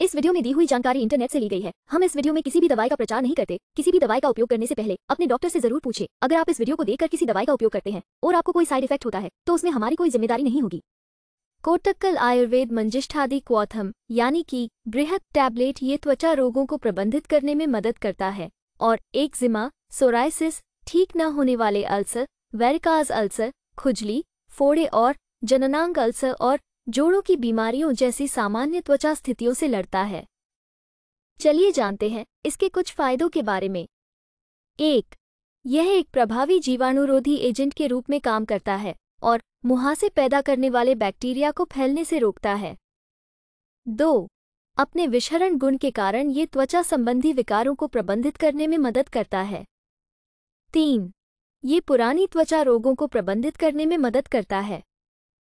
इस वीडियो में दी हुई जानकारी इंटरनेट से ली गई है हम इस वीडियो में किसी भी दवाई का प्रचार नहीं करते किसी भी दवाई का उपयोग करने से पहले अपने डॉक्टर से जरूर पूछे अगर आप इस वीडियो को देखकर किसी दवाई का उपयोग करते हैं और आपको कोई साइड इफेक्ट होता है तो उसमें हमारी कोई जिम्मेदारी नहीं होगी कोटक्कल आयुर्वेद मंजिष्ठादि क्वाथम यानी कि बृहद टैबलेट ये त्वचा रोगों को प्रबंधित करने में मदद करता है और एक जिमा सोराइसिस ठीक न होने वाले अल्सर वेरिकाज अल्सर खुजली फोड़े और जननांग अल्सर और जोड़ों की बीमारियों जैसी सामान्य त्वचा स्थितियों से लड़ता है चलिए जानते हैं इसके कुछ फायदों के बारे में एक यह एक प्रभावी जीवाणुरोधी एजेंट के रूप में काम करता है और मुहासे पैदा करने वाले बैक्टीरिया को फैलने से रोकता है दो अपने विषहरण गुण के कारण ये त्वचा संबंधी विकारों को प्रबंधित करने में मदद करता है तीन ये पुरानी त्वचा रोगों को प्रबंधित करने में मदद करता है